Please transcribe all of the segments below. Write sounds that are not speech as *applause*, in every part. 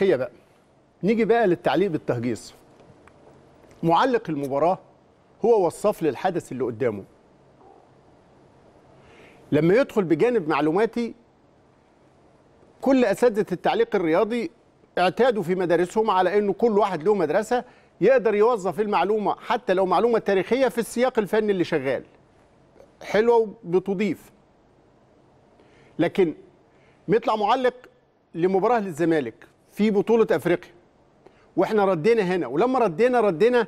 هي بقى نيجي بقى للتعليق بالتهجيص معلق المباراة هو وصف لي الحدث اللي قدامه لما يدخل بجانب معلوماتي كل أساتذة التعليق الرياضي اعتادوا في مدارسهم على أنه كل واحد له مدرسة يقدر يوظف المعلومة حتى لو معلومة تاريخية في السياق الفني اللي شغال حلوة وبتضيف لكن بيطلع معلق لمباراة للزمالك في بطوله افريقيا واحنا ردينا هنا ولما ردينا ردينا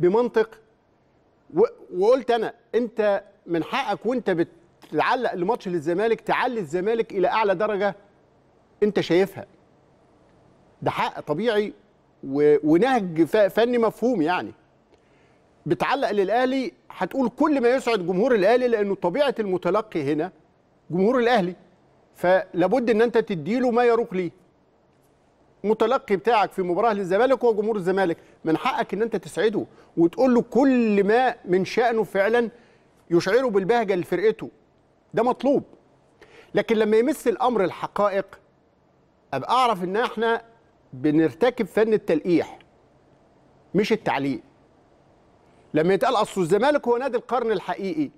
بمنطق وقلت انا انت من حقك وانت بتعلق الماتش للزمالك تعلي الزمالك الى اعلى درجه انت شايفها ده حق طبيعي ونهج فني مفهوم يعني بتعلق للاهلي هتقول كل ما يسعد جمهور الاهلي لانه طبيعه المتلقي هنا جمهور الاهلي فلابد ان انت تديله ما يروق ليه المتلقي بتاعك في مباراه للزمالك هو جمهور الزمالك من حقك ان انت تسعده وتقول له كل ما من شانه فعلا يشعره بالبهجه لفرقته ده مطلوب لكن لما يمس الامر الحقائق ابقى اعرف ان احنا بنرتكب فن التلقيح مش التعليق لما يتقال اصل الزمالك هو نادي القرن الحقيقي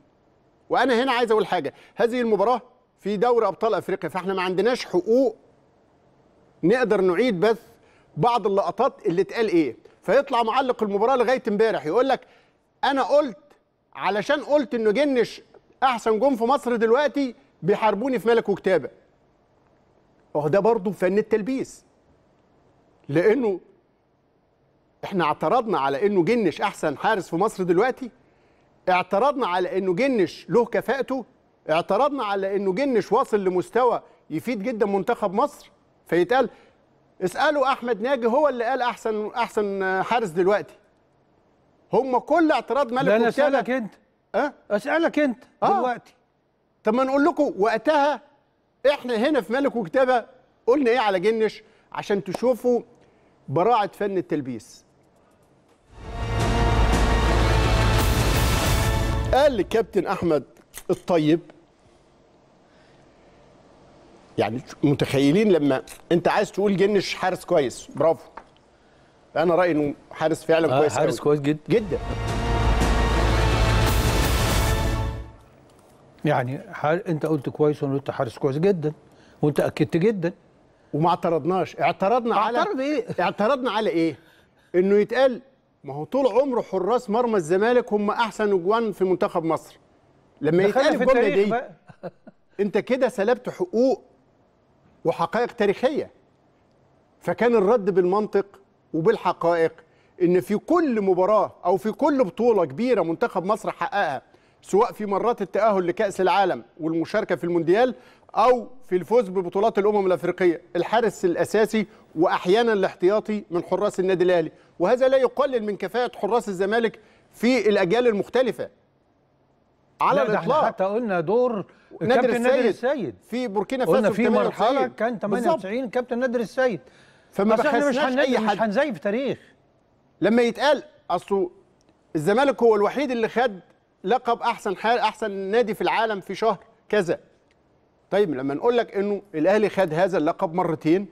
وانا هنا عايز اقول حاجه هذه المباراه في دوري ابطال افريقيا فاحنا ما عندناش حقوق نقدر نعيد بث بعض اللقطات اللي اتقال ايه فيطلع معلق المباراه لغايه امبارح يقول لك انا قلت علشان قلت انه جنش احسن جون في مصر دلوقتي بيحاربوني في ملك وكتابه هو ده برضه فن التلبيس لانه احنا اعترضنا على انه جنش احسن حارس في مصر دلوقتي اعترضنا على انه جنش له كفاءته اعترضنا على انه جنش واصل لمستوى يفيد جدا منتخب مصر فيتقال اسالوا احمد ناجي هو اللي قال احسن احسن حارس دلوقتي هم كل اعتراض ملك لا انا اسالك انت أه؟ اسالك انت آه. دلوقتي طب ما نقول لكم وقتها احنا هنا في ملك وكتابه قلنا ايه على جنش عشان تشوفوا براعه فن التلبيس قال للكابتن احمد الطيب يعني متخيلين لما انت عايز تقول جنش حارس كويس برافو انا رايي انه حارس فعلا آه كويس حارس كويس جدا جدا يعني حار... انت قلت كويس وانا قلت حارس كويس جدا وانت اكدت جدا وما اعترضناش اعترضنا على اعترض ايه اعترضنا على ايه انه يتقال ما هو طول عمره حراس مرمى الزمالك هم احسن اجوان في منتخب مصر لما يتقال الجمله دي انت كده سلبت حقوق وحقائق تاريخية فكان الرد بالمنطق وبالحقائق ان في كل مباراة او في كل بطولة كبيرة منتخب مصر حققها سواء في مرات التأهل لكأس العالم والمشاركة في المونديال او في الفوز ببطولات الامم الافريقيه الحارس الاساسي واحيانا الاحتياطي من حراس النادي الاهلي وهذا لا يقلل من كفاءه حراس الزمالك في الاجيال المختلفه على الاطلاق حتى قلنا دور نادر السيد, نادر السيد في بوركينا فاسو قلنا في مرحله كان 98 كابتن نادر السيد فما بس احنا مش اي حد مش هنزيف تاريخ لما يتقال اصله الزمالك هو الوحيد اللي خد لقب احسن حال احسن نادي في العالم في شهر كذا طيب لما نقول لك انه الاهلي خد هذا اللقب مرتين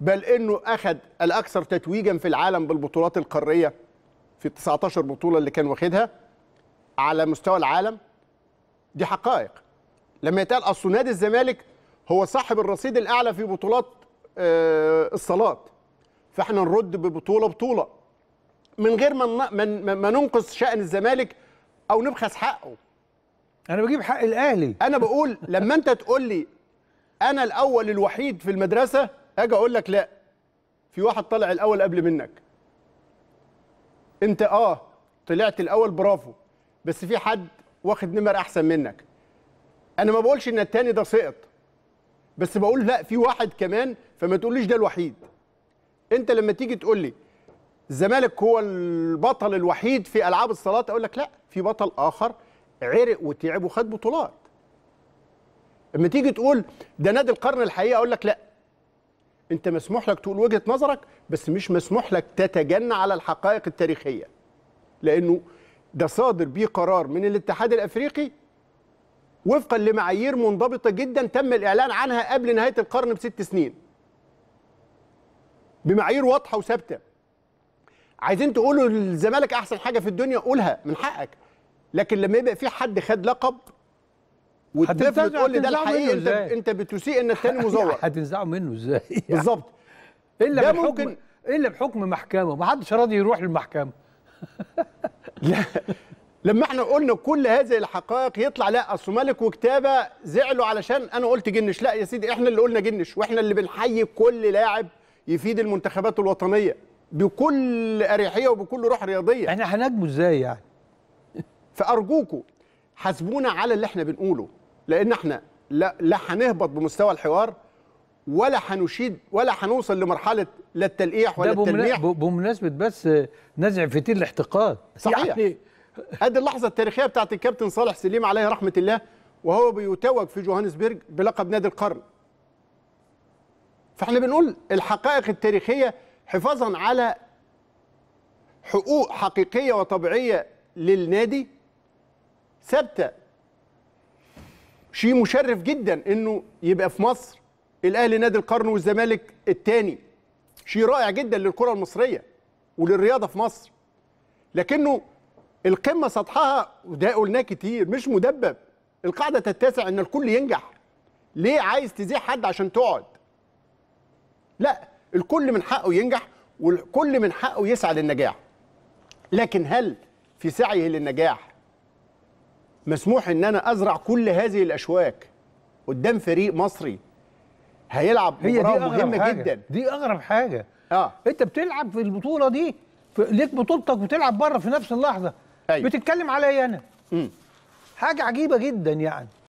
بل انه اخذ الاكثر تتويجا في العالم بالبطولات القاريه في 19 بطوله اللي كان واخدها على مستوى العالم دي حقائق لما يتقال اصل نادي الزمالك هو صاحب الرصيد الاعلى في بطولات آه، الصالات فاحنا نرد ببطوله بطوله من غير ما ما ننقص شأن الزمالك او نبخس حقه انا بجيب حق الاهلي انا بقول لما انت تقول لي انا الاول الوحيد في المدرسه اجي اقول لك لا في واحد طلع الاول قبل منك انت اه طلعت الاول برافو بس في حد واخد نمر احسن منك انا ما بقولش ان التاني ده سقط بس بقول لا في واحد كمان فما تقوليش ده الوحيد انت لما تيجي تقول لي الزمالك هو البطل الوحيد في العاب الصالات اقول لك لا في بطل اخر عرق وتعب وخد بطولات لما تيجي تقول ده نادي القرن الحقيقه اقول لك لا انت مسموح لك تقول وجهه نظرك بس مش مسموح لك تتجنى على الحقائق التاريخيه لانه ده صادر بيه قرار من الاتحاد الافريقي وفقا لمعايير منضبطه جدا تم الاعلان عنها قبل نهايه القرن بست سنين بمعايير واضحه وثابته عايزين تقولوا الزمالك احسن حاجه في الدنيا قولها من حقك لكن لما يبقى في حد خد لقب وتفضل تقول ده الحقيقي انت انت بتسيء ان الثاني *laughs* مزور هتنزعه منه ازاي بالظبط الا بحكم ممكن... الا بحكم محكمه ما حدش راضي يروح للمحكمه لما احنا قلنا كل هذه الحقائق يطلع لا اصل ملك وكتابه زعلوا علشان انا قلت جنش لا يا سيدي احنا اللي قلنا جنش واحنا اللي بنحيي كل لاعب يفيد المنتخبات الوطنيه بكل اريحيه وبكل روح رياضيه احنا هنجمو ازاي يعني فارجوكوا حاسبونا على اللي احنا بنقوله لان احنا لا لا هنهبط بمستوى الحوار ولا هنشيد ولا هنوصل لمرحله لا التلقيح ولا التلميح بمناسبه بس نزع فتيل الاحتقاد صحيح يعني ادي اللحظه التاريخيه بتاعت الكابتن صالح سليم عليه رحمه الله وهو بيتوج في جوهانسبرج بلقب نادي القرن فاحنا بنقول الحقائق التاريخيه حفاظا على حقوق حقيقيه وطبيعيه للنادي ثابته شيء مشرف جدا انه يبقى في مصر الاهلي نادي القرن والزمالك الثاني شيء رائع جدا للكره المصريه وللرياضه في مصر لكنه القمه سطحها وده قلناه كتير مش مدبب القاعده تتسع ان الكل ينجح ليه عايز تزيح حد عشان تقعد لا الكل من حقه ينجح والكل من حقه يسعى للنجاح لكن هل في سعيه للنجاح مسموح ان انا ازرع كل هذه الاشواك قدام فريق مصري هيلعب هي مباراه مهمه حاجة. جدا دي اغرب حاجه اه انت بتلعب في البطوله دي في ليك بطولتك وتلعب بره في نفس اللحظه أيوة. بتتكلم عليا انا مم. حاجه عجيبه جدا يعني